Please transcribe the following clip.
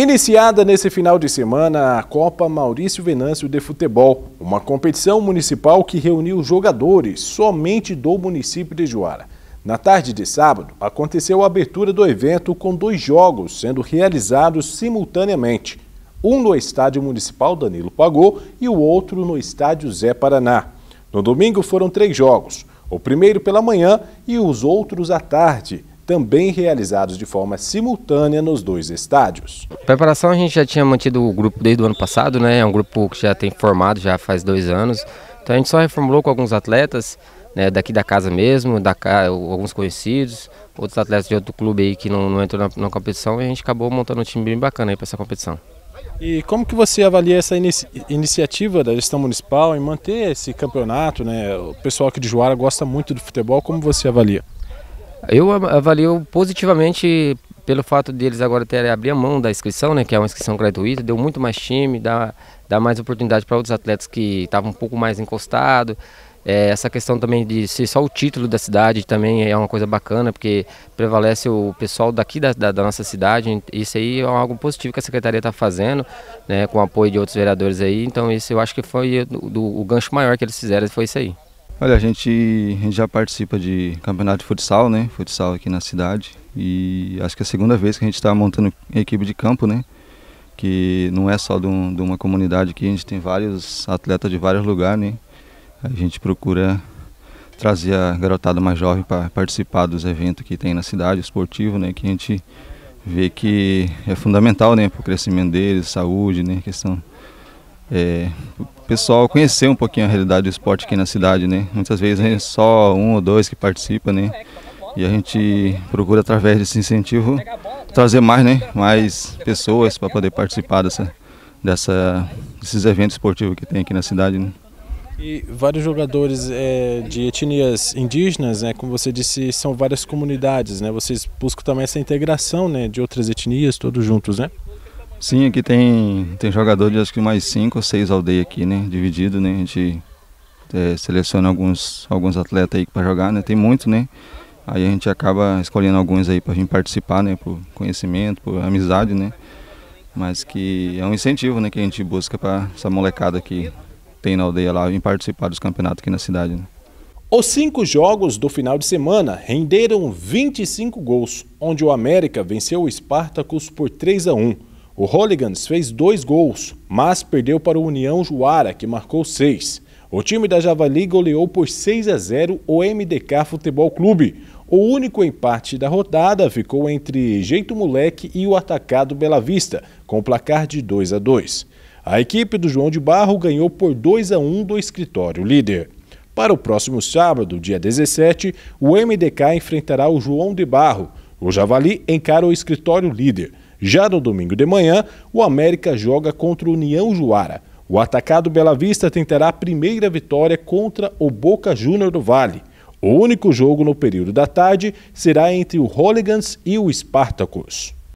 Iniciada nesse final de semana a Copa Maurício Venâncio de Futebol, uma competição municipal que reuniu jogadores somente do município de Juara. Na tarde de sábado, aconteceu a abertura do evento com dois jogos sendo realizados simultaneamente. Um no estádio municipal Danilo Pagô e o outro no estádio Zé Paraná. No domingo foram três jogos, o primeiro pela manhã e os outros à tarde, também realizados de forma simultânea nos dois estádios. Preparação a gente já tinha mantido o grupo desde o ano passado, né? É um grupo que já tem formado já faz dois anos. Então a gente só reformulou com alguns atletas, né, daqui da casa mesmo, da, alguns conhecidos, outros atletas de outro clube aí que não, não entrou na, na competição e a gente acabou montando um time bem bacana aí para essa competição. E como que você avalia essa inici iniciativa da gestão municipal em manter esse campeonato, né? O pessoal aqui de Juara gosta muito do futebol, como você avalia? Eu avalio positivamente pelo fato deles agora terem abrir a mão da inscrição, né, que é uma inscrição gratuita, deu muito mais time, dá, dá mais oportunidade para outros atletas que estavam um pouco mais encostados. É, essa questão também de ser só o título da cidade também é uma coisa bacana, porque prevalece o pessoal daqui da, da, da nossa cidade. Isso aí é algo positivo que a Secretaria está fazendo, né, com o apoio de outros vereadores aí. Então, isso eu acho que foi do, do, o gancho maior que eles fizeram, foi isso aí. Olha, a gente, a gente já participa de campeonato de futsal, né? Futsal aqui na cidade. E acho que é a segunda vez que a gente está montando equipe de campo, né? Que não é só de, um, de, uma comunidade aqui, a gente tem vários atletas de vários lugares, né? A gente procura trazer a garotada mais jovem para participar dos eventos que tem na cidade, esportivo, né? Que a gente vê que é fundamental, né? Para o crescimento deles, saúde, né? Questão é, pessoal conhecer um pouquinho a realidade do esporte aqui na cidade, né? Muitas vezes é só um ou dois que participa, né? E a gente procura através desse incentivo trazer mais, né? Mais pessoas para poder participar dessa, dessa, desses eventos esportivos que tem aqui na cidade. Né? E vários jogadores é, de etnias indígenas, né, como você disse, são várias comunidades, né? Vocês buscam também essa integração, né, de outras etnias, todos juntos, né? Sim, aqui tem, tem jogador de acho que mais cinco ou seis aldeias aqui, né? Dividido, né? A gente é, seleciona alguns, alguns atletas aí para jogar, né? Tem muito, né? Aí a gente acaba escolhendo alguns aí para vir participar, né? Por conhecimento, por amizade, né? Mas que é um incentivo, né? Que a gente busca para essa molecada que tem na aldeia lá vir participar dos campeonatos aqui na cidade, né? Os cinco jogos do final de semana renderam 25 gols, onde o América venceu o Spartacus por 3 a 1. O Holligans fez dois gols, mas perdeu para o União Juara, que marcou seis. O time da Javali goleou por 6 a 0 o MDK Futebol Clube. O único empate da rodada ficou entre Jeito Moleque e o atacado Bela Vista, com o placar de 2 a 2. A equipe do João de Barro ganhou por 2 a 1 do escritório líder. Para o próximo sábado, dia 17, o MDK enfrentará o João de Barro. O Javali encara o escritório líder. Já no domingo de manhã, o América joga contra o União Juara. O atacado Bela Vista tentará a primeira vitória contra o Boca Júnior do Vale. O único jogo no período da tarde será entre o Hooligans e o Spartacus.